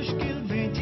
मुश्किल भी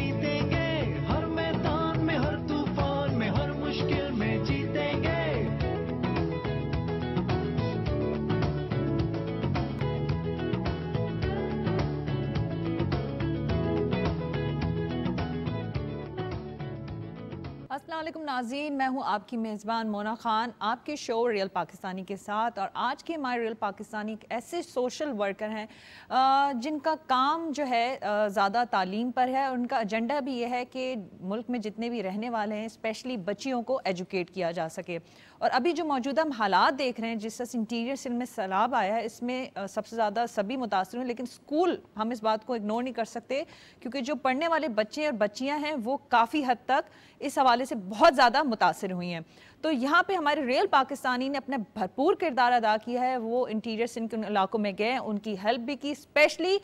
अल्लाम नाजीन मैं हूँ आपकी मेज़बान मोना खान आपके शो रियल पाकिस्तानी के साथ और आज के हमारे रियल पाकिस्तानी एक ऐसे सोशल वर्कर हैं जिनका काम जो है ज़्यादा तालीम पर है और उनका एजेंडा भी यह है कि मुल्क में जितने भी रहने वाले हैं स्पेशली बच्चियों को एजुकेट किया जा सके और अभी जो मौजूदा हम हालात देख रहे हैं जिस तरह इंटीरियर सिल में सैलाब आया है इसमें सबसे ज़्यादा सभी मुतासर हुए लेकिन स्कूल हम इस बात को इग्नोर नहीं कर सकते क्योंकि जो पढ़ने वाले बच्चे और बच्चियाँ हैं वो काफ़ी हद तक इस हवाले से बहुत ज़्यादा मुतासर हुई हैं तो यहाँ पे हमारे रियल पाकिस्तानी ने अपना भरपूर किरदार अदा किया है वो इंटीरियर सिंध के इलाकों में गए उनकी हेल्प भी की स्पेशली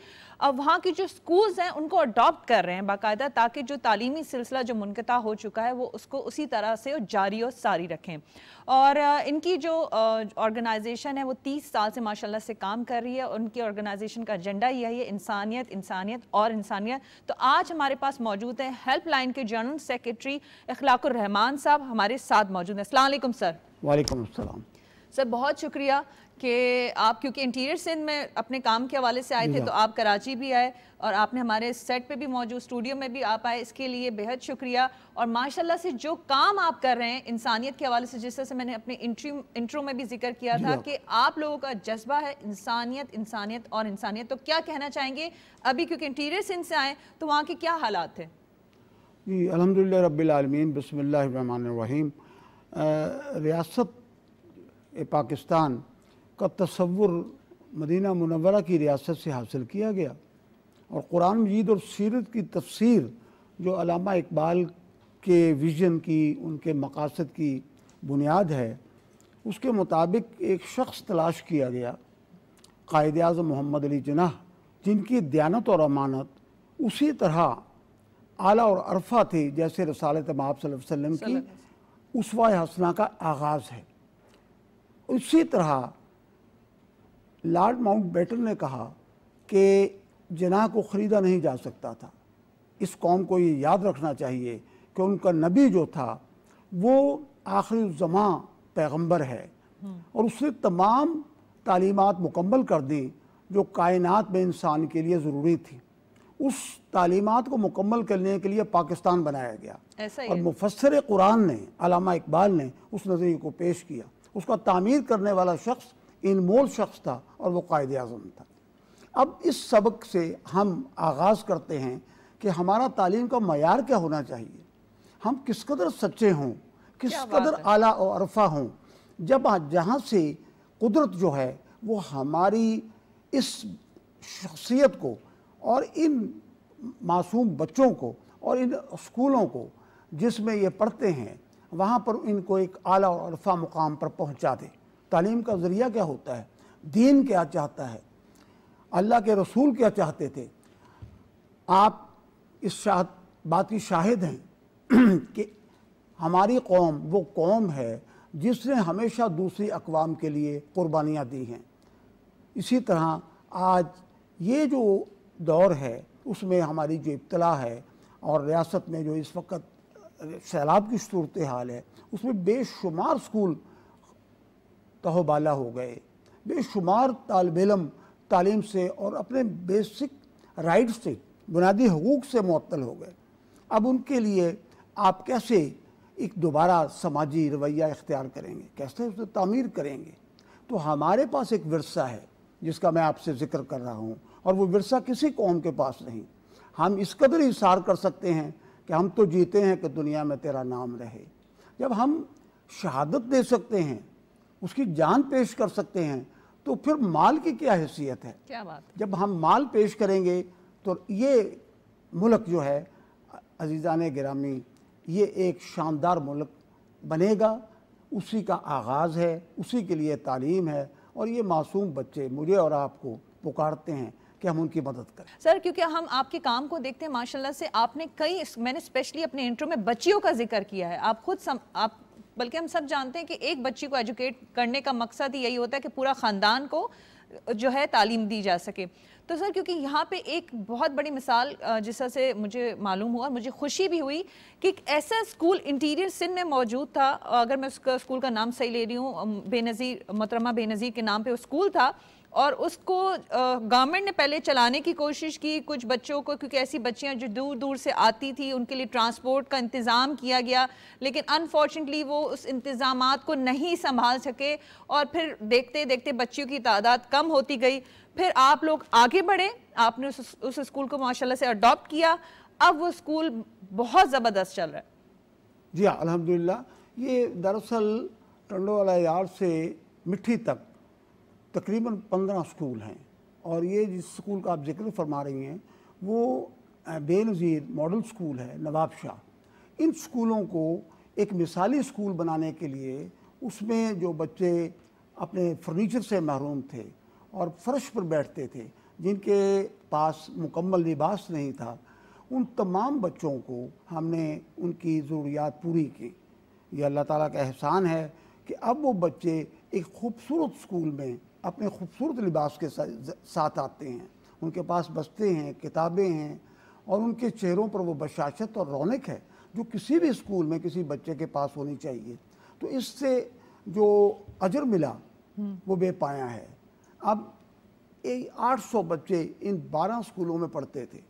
अब वहाँ की जो स्कूल्स हैं उनको अडॉप्ट कर रहे हैं बाकायदा ताकि जो तालीमी सिलसिला जो मुनता हो चुका है वो उसको उसी तरह से जारी और सारी रखें और इनकी जो ऑर्गेनाइजेशन है वो तीस साल से माशाल्लाह से काम कर रही है उनकी ऑर्गेनाइजेशन का एजेंडा यही है इंसानियत इंसानियत और इंसानियत तो आज हमारे पास मौजूद हैं हेल्पलाइन के जनरल सेक्रेटरी अखलाकुर रहमान साहब हमारे साथ मौजूद हैं अलैक्म सर वाईक सर बहुत शुक्रिया कि आप क्योंकि इंटीरियर सिंध में अपने काम के हवाले से आए थे हाँ। तो आप कराची भी आए और आपने हमारे सेट पे भी मौजूद स्टूडियो में भी आप आए इसके लिए बेहद शुक्रिया और माशाल्लाह से जो काम आप कर रहे हैं इंसानियत के हवाले से जिस तरह से मैंने अपने इंट्रो में भी जिक्र किया था हाँ। कि आप लोगों का जज्बा है इंसानियत इंसानियत और इंसानियत तो क्या कहना चाहेंगे अभी क्योंकि इंटीरियर सिंध से आए तो वहाँ के क्या हालात थे जी अलहमदिल्ला रबालमीन बसमीम रियासत पाकिस्तान का तस्वुर मदीना मुनवरा की रियासत से हासिल किया गया और कुरान मजीद और सीरत की तफसीर जो अलामा इकबाल के विजन की उनके मकासद की बुनियाद है उसके मुताबिक एक शख्स तलाश किया गया कायद अजम मोहम्मद अली जनाह जिनकी दयानत और अमानत उसी तरह आला और अरफा थी जैसे रसालत सल वसम की उसवा हसना का आगाज़ है उसी तरह लॉर्ड माउंट बैटन ने कहा कि जनाह को ख़रीदा नहीं जा सकता था इस कौम को ये याद रखना चाहिए कि उनका नबी जो था वो आखिरी ज़मा पैगम्बर है और उसने तमाम तालीमत मुकम्मल कर दी जो कायनात में इंसान के लिए ज़रूरी थी उस तालीमत को मुकम्मल करने के लिए पाकिस्तान बनाया गया और मुफसर कुरान ने अलामा इकबाल ने उस नज़रिए को पेश किया उसका तामीर करने वाला शख्स इनमोल शख्स था और वो कायद अजम था अब इस सबक से हम आगाज़ करते हैं कि हमारा तालीम का मैार क्या होना चाहिए हम किस कदर सच्चे हों किस कदर आला और अरफा हों जब हाँ, जहाँ से कुदरत जो है वो हमारी इस शख्सियत को और इन मासूम बच्चों को और इन स्कूलों को जिसमें ये पढ़ते हैं वहाँ पर इनको एक आला और अरफा मुकाम पर पहुँचा दें तालीम का ज़रिया क्या होता है दीन क्या चाहता है अल्लाह के रसूल क्या चाहते थे आप इस शाह बात की शाहिद हैं कि हमारी कौम वो कौम है जिसने हमेशा दूसरी अकवाम के लिए कुर्बानियाँ दी हैं इसी तरह आज ये जो दौर है उसमें हमारी जो इब्तला है और रियासत में जो इस वक्त सैलाब की सूरत हाल है उसमें बेशुमार स्कूल तहोबाला हो गए बेशुमार तालब इलम तालीम से और अपने बेसिक राइट से बुनियादी हकूक़ से मअतल हो गए अब उनके लिए आप कैसे एक दोबारा समाजी रवैया इख्तियार करेंगे कैसे उसे तमीर करेंगे तो हमारे पास एक वरसा है जिसका मैं आपसे ज़िक्र कर रहा हूँ और वो वरसा किसी कौम के पास नहीं हम इस कदर इशार कर सकते हैं कि हम तो जीते हैं कि दुनिया में तेरा नाम रहे जब हम शहादत दे सकते हैं उसकी जान पेश कर सकते हैं तो फिर माल की क्या हैसियत है क्या बात जब हम माल पेश करेंगे तो ये मुल्क जो है अजीज़ान ग्रामी ये एक शानदार मुल्क बनेगा उसी का आगाज़ है उसी के लिए तालीम है और ये मासूम बच्चे मुझे और आपको पुकारते हैं कि हम उनकी मदद करें सर क्योंकि हम आपके काम को देखते हैं माशाल्लाह से आपने कई मैंने स्पेशली अपने इंटरव्यू में बच्चियों का जिक्र किया है आप खुद सम, आप बल्कि हम सब जानते हैं कि एक बच्ची को एजुकेट करने का मकसद ही यही होता है कि पूरा ख़ानदान को जो है तालीम दी जा सके तो सर क्योंकि यहाँ पे एक बहुत बड़ी मिसाल जिस से मुझे मालूम हुआ मुझे खुशी भी हुई कि ऐसा स्कूल इंटीरियर सिंध में मौजूद था अगर मैं उसका स्कूल का नाम सही ले रही हूँ बेनज़ीर मोहतरमा बेनज़ीर के नाम पे वो स्कूल था और उसको गवर्नमेंट ने पहले चलाने की कोशिश की कुछ बच्चों को क्योंकि ऐसी बच्चियां जो दूर दूर से आती थी उनके लिए ट्रांसपोर्ट का इंतज़ाम किया गया लेकिन अनफॉर्चुनेटली वो उस इंतज़ाम को नहीं संभाल सके और फिर देखते देखते बच्चियों की तादाद कम होती गई फिर आप लोग आगे बढ़े आपने उस, उस स्कूल को माशाल्लाह से अडॉप्ट किया अब वो स्कूल बहुत ज़बरदस्त चल रहा है जी हाँ अलहमदिल्ला ये दरअसल टंडो वाला यार्ड से मिट्टी तक तकरीबन पंद्रह स्कूल हैं और ये जिस स्कूल का आप जिक्र फरमा रही हैं वो बेनज़ीर मॉडल स्कूल है नवाब शाह इन स्कूलों को एक मिसाली स्कूल बनाने के लिए उसमें जो बच्चे अपने फर्नीचर से महरूम थे और फर्श पर बैठते थे जिनके पास मुकम्मल लिबास नहीं था उन तमाम बच्चों को हमने उनकी ज़रूरियात पूरी की ये अल्लाह ताला का एहसान है कि अब वो बच्चे एक खूबसूरत स्कूल में अपने खूबसूरत लिबास के साथ आते हैं उनके पास बस्ते हैं किताबें हैं और उनके चेहरों पर वो बशाशत और रौनक है जो किसी भी स्कूल में किसी बच्चे के पास होनी चाहिए तो इससे जो अजर मिला हम्म। वो बेपाया है अब आठ सौ बच्चे इन बारह स्कूलों में पढ़ते थे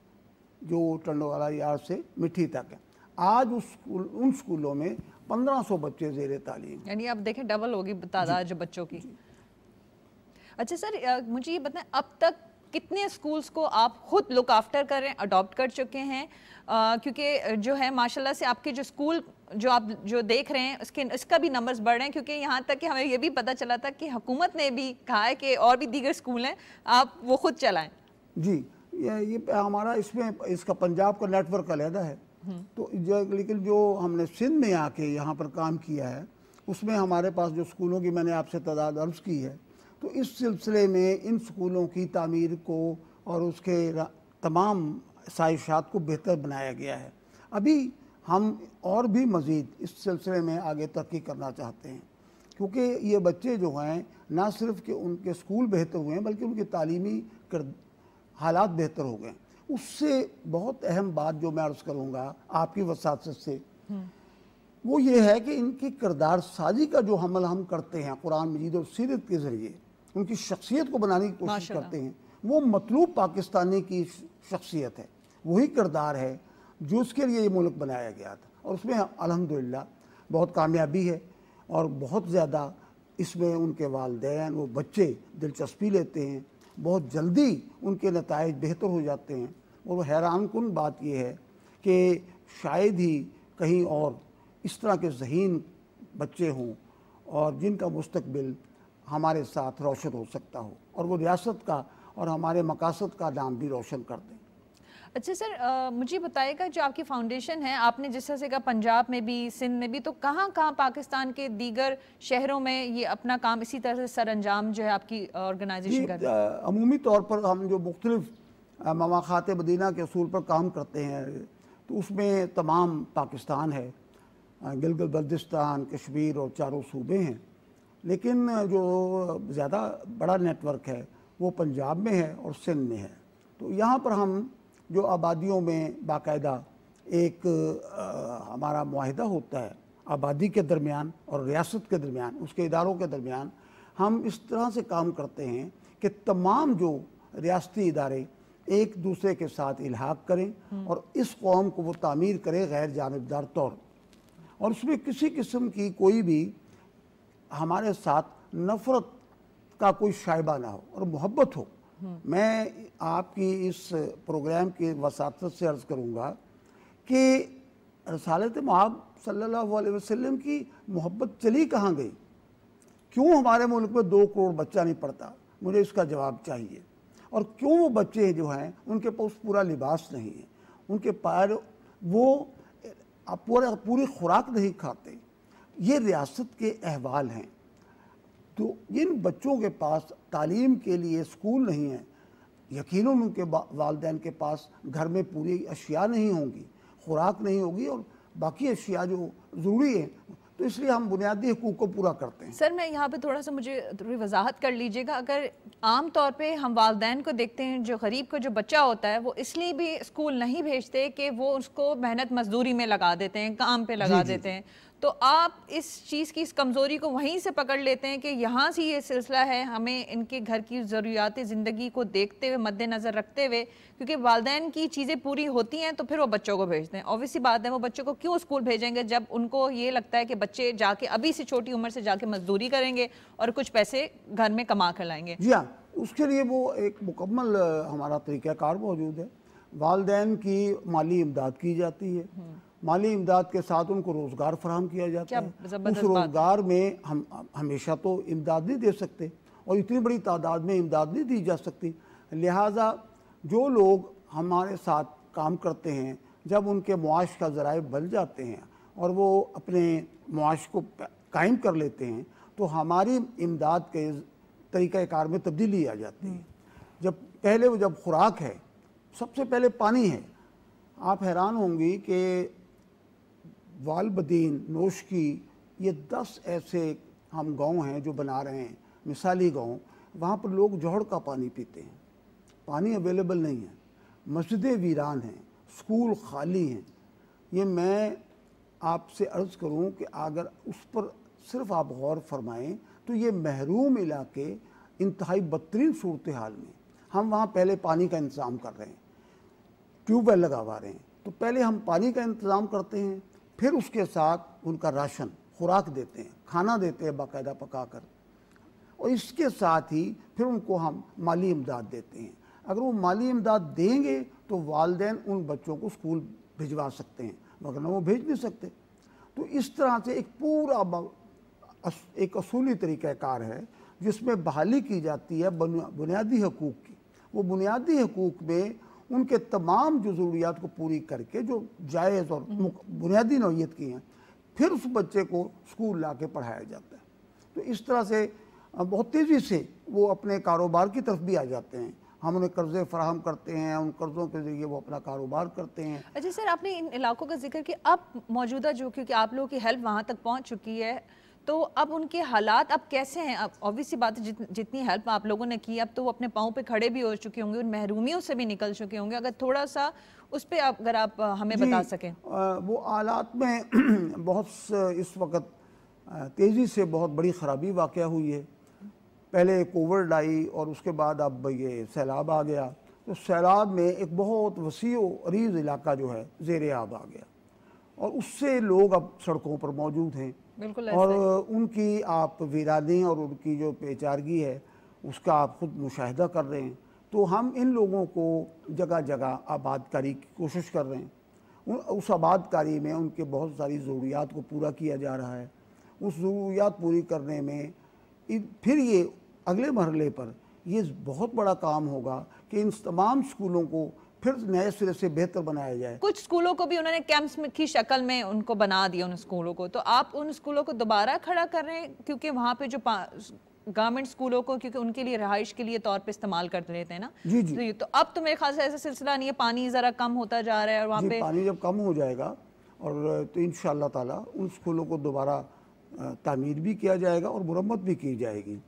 जो टंडोवाला यार से मिट्टी तक है आज उस स्कूल उन स्कूलों में पंद्रह सौ बच्चे जेर तालीम यानी आप देखें डबल होगी तादाद बच्चों की अच्छा सर मुझे ये बताएं अब तक कितने स्कूल्स को आप खुद लुक आफ्टर कर रहे हैं अडॉप्ट कर चुके हैं क्योंकि जो है माशाल्लाह से आपके जो स्कूल जो आप जो देख रहे हैं उसके इसका भी नंबर्स बढ़ रहे हैं क्योंकि यहाँ तक कि हमें ये भी पता चला था कि हुकूमत ने भी कहा है कि और भी दीगर स्कूल हैं आप वो खुद चलाएँ जी ये, ये हमारा इसमें इसका पंजाब का नेटवर्क अलहदा है हम्म। तो लेकिन जो हमने सिंध में आके यहाँ पर काम किया है उसमें हमारे पास जो स्कूलों की मैंने आपसे तादाद अर्ज की है तो इस सिलसिले में इन स्कूलों की तमीर को और उसके तमाम साजिशात को बेहतर बनाया गया है अभी हम और भी मज़ीद इस सिलसिले में आगे तरक्की करना चाहते हैं क्योंकि ये बच्चे जो हैं ना सिर्फ कि उनके स्कूल बेहतर हुए हैं बल्कि उनके तालीमी कर हालात बेहतर हो गए उससे बहुत अहम बात जो मैं अर्ज़ करूँगा आपकी वसात से हम्म। वो ये है कि इनकी किरदार साजी का जो हमल हम करते हैं कुरान मजीद और सीरत के ज़रिए उनकी शख्सियत को बनाने की कोशिश करते हैं वो मतलूब पाकिस्तानी की शख्सियत है वही किरदार है जो उसके लिए ये मुल्क बनाया गया था और उसमें अलहमदिल्ला बहुत कामयाबी है और बहुत ज़्यादा इसमें उनके वालदेन वो बच्चे दिलचस्पी लेते हैं बहुत जल्दी उनके नतज बेहतर हो जाते हैं और हैरान कन बात यह है कि शायद ही कहीं और इस तरह के जहन बच्चे हों और जिनका मुस्तबिल हमारे साथ रोशन हो सकता हो और वो रियासत का और हमारे मकासद का नाम भी रोशन कर दें अच्छा सर आ, मुझे बताएगा जो आपकी फाउंडेशन है आपने जिस तरह से कहा पंजाब में भी सिंध में भी तो कहाँ कहाँ पाकिस्तान के दीगर शहरों में ये अपना काम इसी तरह से सर अंजाम जो है आपकी ऑर्गेनाइजेशन कर अमूमी तौर पर हम जो मुख्तलिफ मवाखात मदीना के असूल पर काम करते हैं तो उसमें तमाम पाकिस्तान है गिलगित बल्दिस्तान कश्मीर और चारों सूबे हैं लेकिन जो ज़्यादा बड़ा नेटवर्क है वो पंजाब में है और सिंध में है तो यहाँ पर हम जो आबादियों में बाकायदा एक आ, हमारा माहिदा होता है आबादी के दरमियान और रियासत के दरमियान उसके इदारों के दरमियान हम इस तरह से काम करते हैं कि तमाम जो रियासती इदारे एक दूसरे के साथ इलाहाक करें हम्म। और इस कौम को वो तामीर करें गैर जानबदार तौर और उसमें किसी किस्म की कोई भी हमारे साथ नफरत का कोई शाइबा ना हो और मोहब्बत हो मैं आपकी इस प्रोग्राम के वसात से अर्ज़ करूँगा कि रसालत महब सल्लल्लाहु अलैहि वसल्लम की मोहब्बत चली कहाँ गई क्यों हमारे मुल्क में दो करोड़ बच्चा नहीं पढ़ता मुझे इसका जवाब चाहिए और क्यों वो बच्चे जो हैं उनके पास पूरा लिबास नहीं है उनके पैर वो पूरा पूरी खुराक नहीं खाते ये रियासत के अहवाल हैं तो इन बच्चों के पास तालीम के लिए स्कूल नहीं है यकीन उनके वालदेन के पास घर में पूरी अशिया नहीं होंगी खुराक नहीं होगी और बाकी अशिया जो ज़रूरी है तो इसलिए हम बुनियादी हकूक को पूरा करते हैं सर मैं यहाँ पे थोड़ा सा मुझे थोड़ी वजाहत कर लीजिएगा अगर आम तौर पे हम वालदेन को देखते हैं जो गरीब का जो बच्चा होता है वो इसलिए भी स्कूल नहीं भेजते कि वो उसको मेहनत मजदूरी में लगा देते हैं काम पे लगा जी, देते जी। हैं तो आप इस चीज़ की इस कमज़ोरी को वहीं से पकड़ लेते हैं कि यहाँ से ये सिलसिला है हमें इनके घर की ज़रूरियात ज़िंदगी को देखते हुए मद्देनज़र रखते हुए क्योंकि वालदेन की चीज़ें पूरी होती हैं तो फिर वो बच्चों को भेजते हैं ऑब्वियसली बात है वो बच्चों को क्यों स्कूल भेजेंगे जब उनको ये लगता है कि बच्चे जाके अभी से छोटी उम्र से जाके मजदूरी करेंगे और कुछ पैसे घर में कमा कर लाएंगे जी हाँ उसके लिए वो एक मुकम्मल हमारा तरीक़ाकार मौजूद है वालदेन की माली इमदाद की जाती है हम्म। माली इमदाद के साथ उनको रोज़गार फराम किया जाता है उस रोज़गार में हम हमेशा तो इमदाद नहीं दे सकते और इतनी बड़ी तादाद में इमदाद नहीं दी जा सकती लिहाजा जो लोग हमारे साथ काम करते हैं जब उनके मुआश का ज़रा बन जाते हैं और वो अपने मुआश को कायम कर लेते हैं तो हमारी इमदाद के तरीक़ाकार में तब्दीली आ जाती है जब पहले वो जब खुराक है सबसे पहले पानी है आप हैरान होंगी कि वालबदीन नोशकी ये दस ऐसे हम गांव हैं जो बना रहे हैं मिसाली गांव वहाँ पर लोग जौहड़ का पानी पीते हैं पानी अवेलेबल नहीं है मस्जिदें वीरान हैं स्कूल खाली हैं ये मैं आपसे अर्ज़ करूँ कि अगर उस पर सिर्फ आप गौर फरमाएँ तो ये महरूम इलाके इंतहाई बदतरीन सूरत हाल में हम वहाँ पहले पानी का इंतज़ाम कर रहे हैं ट्यूबवेल लगावा रहे हैं तो पहले हम पानी का इंतज़ाम करते हैं फिर उसके साथ उनका राशन खुराक देते हैं खाना देते हैं बाकायदा पका कर और इसके साथ ही फिर उनको हम माली इमदाद देते हैं अगर वो माली इमदाद देंगे तो वालदे उन बच्चों को स्कूल भिजवा सकते हैं वरना वो भेज नहीं सकते तो इस तरह से एक पूरा एक असूली तरीक़ाकार है जिसमें बहाली की जाती है बुनियादी हकूक़ की वो बुनियादी हकूक़ में उनके तमाम जो ज़रूरियात को पूरी करके जो जायज़ और हम्म। बुनियादी नौीयत की हैं फिर उस बच्चे को स्कूल ला के पढ़ाया जाता है तो इस तरह से बहुत तेज़ी से वो अपने कारोबार की तरफ भी आ जाते हैं हम उन्हें कर्जे फराहम करते हैं उन कर्जों के जरिए वो अपना कारोबार करते हैं अच्छा सर आपने इन इलाकों का जिक्र किया अब मौजूदा जो क्योंकि आप लोगों की हेल्प वहाँ तक पहुँच चुकी है तो अब उनके हालात अब कैसे हैं अब ऑब्वियसली बात जित, जितनी हेल्प आप लोगों ने की अब तो वो अपने पाँव पे खड़े भी हो चुके होंगे उन महरूमियों से भी निकल चुके होंगे अगर थोड़ा सा उस पर अगर आप हमें बता सकें वो हालात में बहुत इस वक्त तेज़ी से बहुत बड़ी ख़राबी वाक़ हुई है पहले कोविड आई और उसके बाद अब ये सैलाब आ गया तो सैलाब में एक बहुत वसी अरीज इलाका जो है जेर आब आ गया और उससे लोग अब सड़कों पर मौजूद हैं बिल्कुल और उनकी आप वीरानी और उनकी जो पेचारगी है उसका आप खुद मुशाहिदा कर रहे हैं तो हम इन लोगों को जगह जगह आबादकारी की कोशिश कर रहे हैं उस आबादकारी में उनके बहुत सारी ज़रूरियात को पूरा किया जा रहा है उस ज़रूरियात पूरी करने में फिर ये अगले मरल पर ये बहुत बड़ा काम होगा कि इन तमाम स्कूलों को फिर नए सिरे से बेहतर बनाया जाए कुछ स्कूलों को भी उन्होंने कैंप्स की शक्ल में उनको बना दिया उन स्कूलों को तो आप उन स्कूलों को दोबारा खड़ा कर रहे हैं क्योंकि वहाँ पे जो गवर्नमेंट स्कूलों को क्योंकि उनके लिए रहाइश के लिए तौर पे इस्तेमाल करते रहते हैं ना जी जी तो, तो अब तो मेरे ख्याल से ऐसा सिलसिला नहीं है पानी ज़रा कम होता जा रहा है और वहाँ पे पानी जब कम हो जाएगा और तो इन ताला उन स्कूलों को दोबारा तामीर भी किया जाएगा और मुरम्मत भी की जाएगी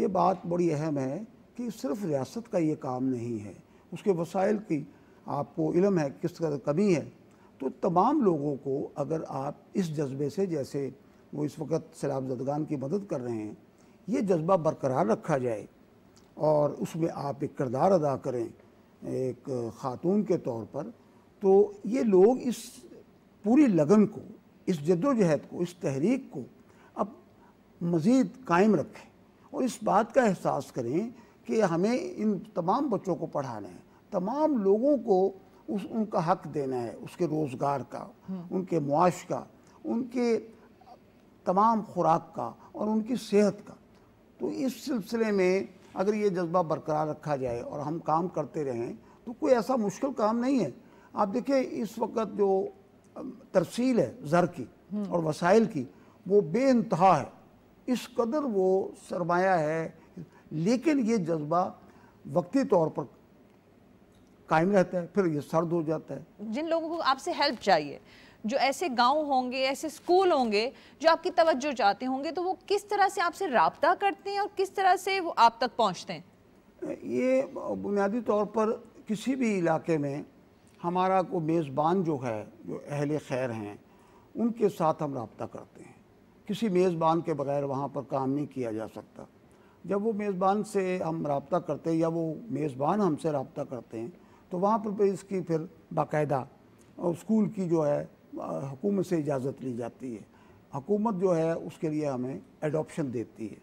ये बात बड़ी अहम है कि सिर्फ रियासत का ये काम नहीं है उसके वसाइल की आपको इलम है किस तरह कमी है तो तमाम लोगों को अगर आप इस जज्बे से जैसे वो इस वक्त सैलाब जदगान की मदद कर रहे हैं ये जज्बा बरकरार रखा जाए और उसमें आप एक किरदार अदा करें एक ख़ातून के तौर पर तो ये लोग इस पूरी लगन को इस जद्दोजहद को इस तहरीक को अब मज़ीद कायम रखें और इस बात का एहसास करें कि हमें इन तमाम बच्चों को पढ़ाना है तमाम लोगों को उस उनका हक देना है उसके रोज़गार का हम्म। उनके मुआश का उनके तमाम खुराक का और उनकी सेहत का तो इस सिलसिले में अगर ये जज्बा बरकरार रखा जाए और हम काम करते रहें तो कोई ऐसा मुश्किल काम नहीं है आप देखिए इस वक्त जो तरसील है ज़र की हम्म। और वसाइल की वो बेानतहा है इस कदर वो सरमाया है लेकिन ये जज्बा वक्ती तौर पर कायम रहता है फिर ये सर्द हो जाता है जिन लोगों को आपसे हेल्प चाहिए जो ऐसे गांव होंगे ऐसे स्कूल होंगे जो आपकी तवज्जो चाहते होंगे तो वो किस तरह से आपसे रबता करते हैं और किस तरह से वो आप तक पहुँचते हैं ये बुनियादी तौर पर किसी भी इलाके में हमारा को मेज़बान जो है जो अहल खैर हैं उनके साथ हम रबता करते हैं किसी मेज़बान के बगैर वहाँ पर काम नहीं किया जा सकता जब वो मेज़बान से हम रबता करते हैं या वो मेज़बान हमसे रबता करते हैं तो वहाँ पर इसकी फिर बाकायदा स्कूल की जो है हुकूमत से इजाज़त ली जाती है हकूमत जो है उसके लिए हमें एडोपशन देती है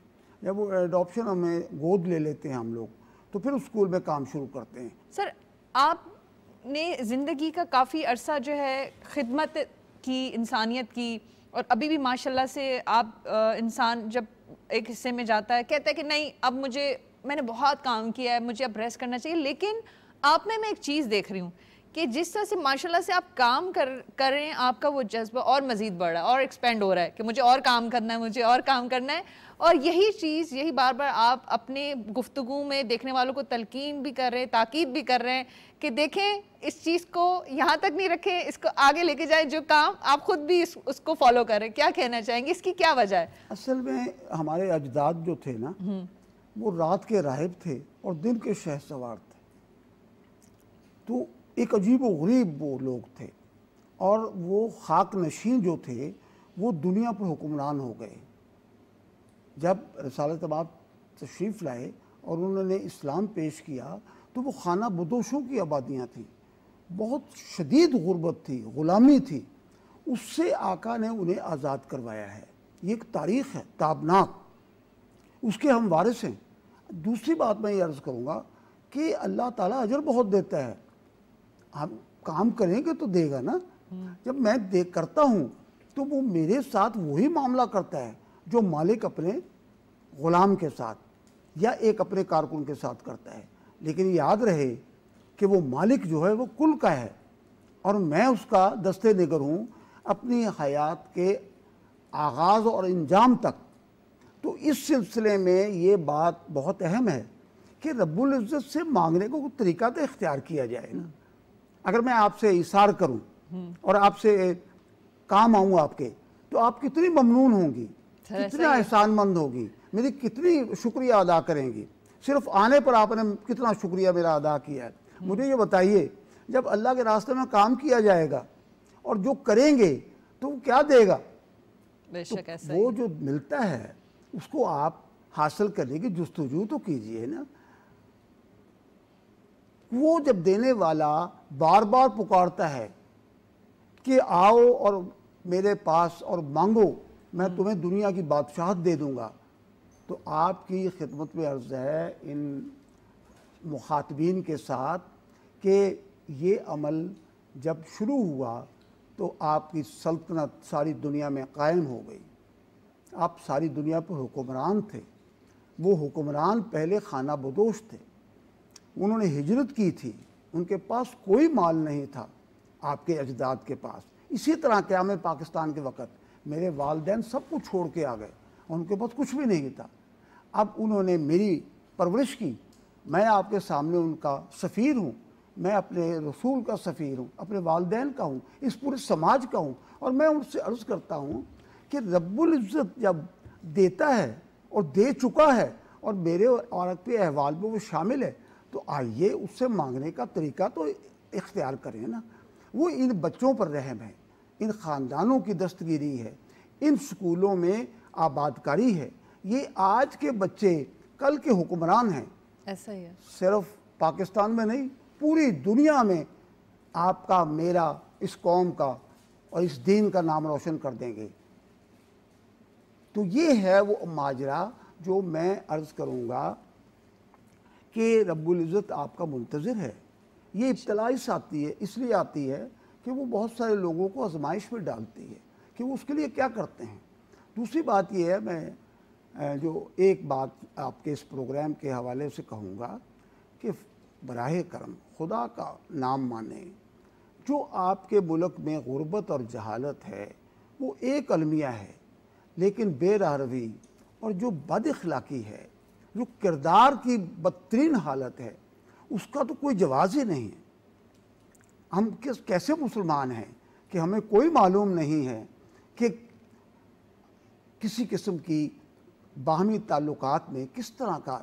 जब वो एडोपशन हमें गोद ले लेते हैं हम लोग तो फिर स्कूल में काम शुरू करते हैं सर आपने ज़िंदगी का काफ़ी अरसा जो है खिदमत की इंसानियत की और अभी भी माशाल्लाह से आप इंसान जब एक हिस्से में जाता है कहता है कि नहीं अब मुझे मैंने बहुत काम किया है मुझे अब रेस्ट करना चाहिए लेकिन आप में मैं एक चीज़ देख रही हूँ कि जिस तरह से माशाल्लाह से आप काम कर कर रहे हैं आपका वो जज्बा और मज़ीद बढ़ रहा है और एक्सपेंड हो रहा है कि मुझे और काम करना है मुझे और काम करना है और यही चीज़ यही बार बार आप अपने गुफ्तु में देखने वालों को तलकीन भी कर रहे हैं ताकीद भी कर रहे हैं कि देखें इस चीज़ को यहाँ तक नहीं रखें इसको आगे लेके जाएं जो काम आप ख़ुद भी इस, उसको फॉलो करें क्या कहना चाहेंगे इसकी क्या वजह है असल में हमारे अजदाद जो थे ना हम्म। वो रात के राहब थे और दिन के शह सवार थे तो एक अजीब व गरीब वो लोग थे और वो खाक नशीन जो थे वो दुनिया पर हुक्मरान हो गए जब रसालत तबाब तशरीफ़ लाए और उन्होंने इस्लाम पेश किया तो वो खाना बदोशों की आबादियाँ थीं बहुत शदीद गुरबत थी ग़ुलामी थी उससे आका ने उन्हें आज़ाद करवाया है ये एक तारीख़ है ताबनाक उसके हम वारिस हैं दूसरी बात मैं ये अर्ज़ करूँगा कि अल्लाह ताला अजर बहुत देता है हम काम करेंगे तो देगा ना हम्म। जब मैं दे करता हूँ तो वो मेरे साथ वही मामला करता है जो मालिक अपने ग़ुलाम के साथ या एक अपने कारकुन के साथ करता है लेकिन याद रहे कि वो मालिक जो है वो कुल का है और मैं उसका दस्ते निगर हूँ अपनी हयात के आगाज़ और इंजाम तक तो इस सिलसिले में ये बात बहुत अहम है कि रब्बुल इज़्ज़त से मांगने को तरीका तो इख्तियार किया जाए ना अगर मैं आपसे इशार करूँ हम्म। और आपसे काम आऊँ आपके तो आप कितनी ममनून होंगी कितना एहसानमंद होगी मेरी कितनी शुक्रिया अदा करेंगी सिर्फ आने पर आपने कितना शुक्रिया मेरा अदा किया है हम्म। मुझे ये बताइए जब अल्लाह के रास्ते में काम किया जाएगा और जो करेंगे तो वो क्या देगा तो वो जो मिलता है उसको आप हासिल करने की जस्तजू तो कीजिए ना वो जब देने वाला बार बार पुकारता है कि आओ और मेरे पास और मांगो मैं तुम्हें दुनिया की बादशाहत दे दूँगा तो आपकी खिदमत में अर्ज़ है इन मुखातबीन के साथ कि ये अमल जब शुरू हुआ तो आपकी सल्तनत सारी दुनिया में कायम हो गई आप सारी दुनिया पर हुक्मरान थे वो हुक्मरान पहले खाना बदोश थे उन्होंने हिजरत की थी उनके पास कोई माल नहीं था आपके अजदाद के पास इसी तरह क्या में पाकिस्तान के वक़्त मेरे वालदेन सब कुछ छोड़ के आ गए उनके पास कुछ भी नहीं था अब उन्होंने मेरी परवरिश की मैं आपके सामने उनका सफ़ीर हूँ मैं अपने रसूल का सफ़ीर हूँ अपने वालदेन का हूँ इस पूरे समाज का हूँ और मैं उनसे अर्ज़ करता हूँ कि रब्ज़त जब देता है और दे चुका है और मेरे औरत के अहवाल में वो शामिल है तो आइए उससे मांगने का तरीका तो इख्तियार करें ना वो इन बच्चों पर रहम है इन ख़ानदानों की दस्तगिरी है इन स्कूलों में आबादकारी है ये आज के बच्चे कल के हुक्मरान हैं ऐसा ही है सिर्फ पाकिस्तान में नहीं पूरी दुनिया में आपका मेरा इस कौम का और इस दीन का नाम रोशन कर देंगे तो ये है वो माजरा जो मैं अर्ज़ करूँगा कि रब्बुल इज़्ज़त आपका मुंतज़र है ये इब्तलाई आती है इसलिए आती है कि वो बहुत सारे लोगों को आजमाइश में डालती है कि वो उसके लिए क्या करते हैं दूसरी बात यह है मैं जो एक बात आपके इस प्रोग्राम के हवाले से कहूँगा कि बरह करम खुदा का नाम माने जो आपके मुल्क में गुर्बत और जहालत है वो एक अलमिया है लेकिन बेरहरवी और जो बद अखलाक़ी है जो किरदार की बदतरीन हालत है उसका तो कोई जवाज़ ही नहीं है हम किस कैसे मुसलमान हैं कि हमें कोई मालूम नहीं है कि किसी किस्म की बाहमी ताल्लुक में किस तरह का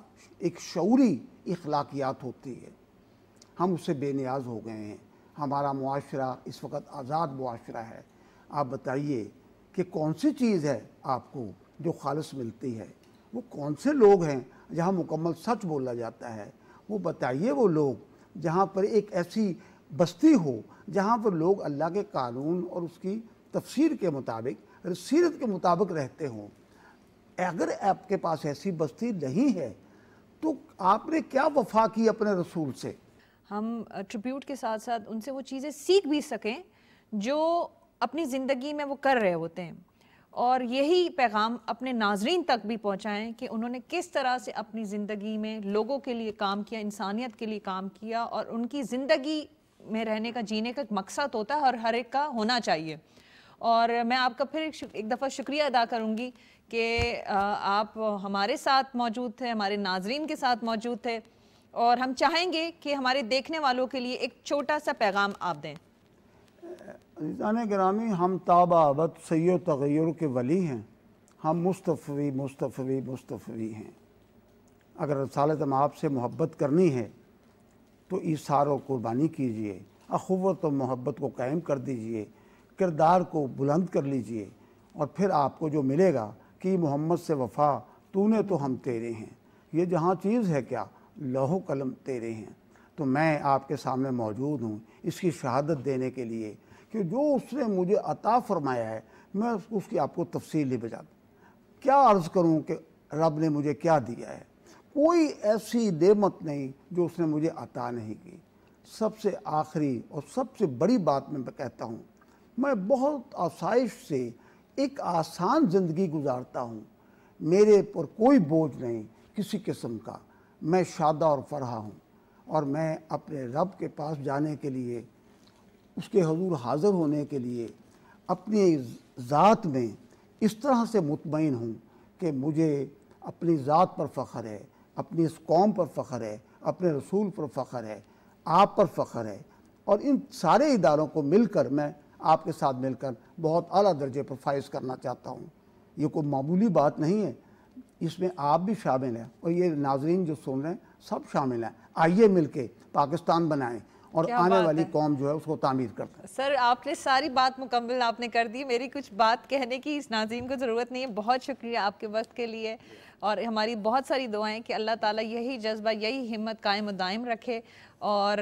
एक शौरी अखलाकियात होती है हम उससे बेनियाज हो गए हैं हमारा मुआशरा इस वक्त आज़ाद मुआशरा है आप बताइए कि कौन सी चीज़ है आपको जो खालस मिलती है वो कौन से लोग हैं जहाँ मुकम्मल सच बोला जाता है वो बताइए वो लोग जहाँ पर एक ऐसी बस्ती हो जहाँ पर लोग अल्लाह के कानून और उसकी तफसीर के मुताबिक सीरत के मुताबिक रहते हों अगर आपके पास ऐसी बस्ती नहीं है तो आपने क्या वफा की अपने रसूल से हम ट्रिब्यूट के साथ साथ उनसे वो चीज़ें सीख भी सकें जो अपनी ज़िंदगी में वो कर रहे होते हैं और यही पैगाम अपने नाजरीन तक भी पहुँचाएँ कि उन्होंने किस तरह से अपनी ज़िंदगी में लोगों के लिए काम किया इंसानियत के लिए काम किया और उनकी ज़िंदगी में रहने का जीने का एक मकसद होता है और हर एक का होना चाहिए और मैं आपका फिर एक, एक दफ़ा शुक्रिया अदा करूँगी कि आप हमारे साथ मौजूद थे हमारे नाजरीन के साथ मौजूद थे और हम चाहेंगे कि हमारे देखने वालों के लिए एक छोटा सा पैगाम आप दें जान ग्रामी हम ताबावत सै तगैर के वली हैं हम मुस्तफ़ी मुस्तफ़ी मुस्तफ़ी हैं अगर साल तम आपसे मोहब्बत करनी है तो इशार और कुर्बानी कीजिए अखवत और मोहब्बत को कायम कर दीजिए किरदार को बुलंद कर लीजिए और फिर आपको जो मिलेगा कि मोहम्मद से वफ़ा तूने तो हम तेरे हैं ये जहाँ चीज़ है क्या लहो कलम तेरे हैं तो मैं आपके सामने मौजूद हूँ इसकी शहादत देने के लिए कि जो उसने मुझे अता फरमाया है मैं उसकी आपको तफसीली बजा क्या अर्ज़ करूँ कि रब ने मुझे क्या दिया है कोई ऐसी देमत नहीं जो उसने मुझे अता नहीं की सबसे आखिरी और सबसे बड़ी बात मैं कहता हूँ मैं बहुत आसाइश से एक आसान ज़िंदगी गुजारता हूँ मेरे पर कोई बोझ नहीं किसी किस्म का मैं शादा और फरहा हूँ और मैं अपने रब के पास जाने के लिए उसके हजूर हाजिर होने के लिए अपनी ज़ात में इस तरह से मुतमिन हूँ कि मुझे अपनी ज़ात पर फ़ख्र है अपनी इस कौम पर फ़ख्र है अपने रसूल पर फ़ख्र है आप पर फ़ख्र है और इन सारे इदारों को मिलकर मैं आपके साथ मिलकर बहुत अला दर्जे पर फाइज करना चाहता हूँ ये कोई मामूली बात नहीं है इसमें आप भी शामिल हैं और ये नाजरीन जो सुन रहे हैं सब शामिल हैं आइए मिल के पाकिस्तान बनाएं और आने वाली कौम जो है उसको तामीर कर सर आपने सारी बात मुकम्मल आपने कर दी मेरी कुछ बात कहने की इस नाजीन को ज़रूरत नहीं है बहुत शुक्रिया आपके वक्त के लिए और हमारी बहुत सारी दुआएं कि अल्लाह ताला यही जज्बा यही हिम्मत कायम दायम रखे और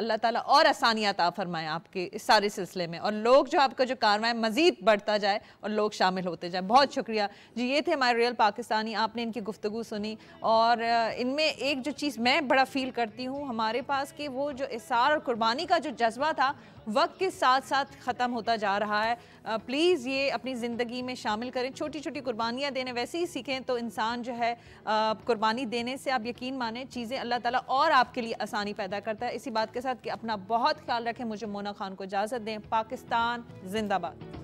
अल्लाह ताला और आसानियात आ फरमाएँ आपके इस सारे सिलसिले में और लोग जो आपका जो कारवाएँ मज़ीद बढ़ता जाए और लोग शामिल होते जाए बहुत शुक्रिया जी ये थे हमारे रियल पाकिस्तानी आपने इनकी गुफ्तु सुनी और इनमें एक जो चीज़ मैं बड़ा फील करती हूँ हमारे पास कि वो जो इसार और कुर्बानी का जो जज्बा था वक्त के साथ साथ ख़त्म होता जा रहा है प्लीज़ ये अपनी ज़िंदगी में शामिल करें छोटी छोटी कुर्बानियाँ देने वैसे ही सीखें तो इंसान जो है कुर्बानी देने से आप यकीन माने चीज़ें अल्लाह ताला और आपके लिए आसानी पैदा करता है इसी बात के साथ कि अपना बहुत ख्याल रखें मुझे मोना खान को इजाज़त दें पाकिस्तान जिंदाबाद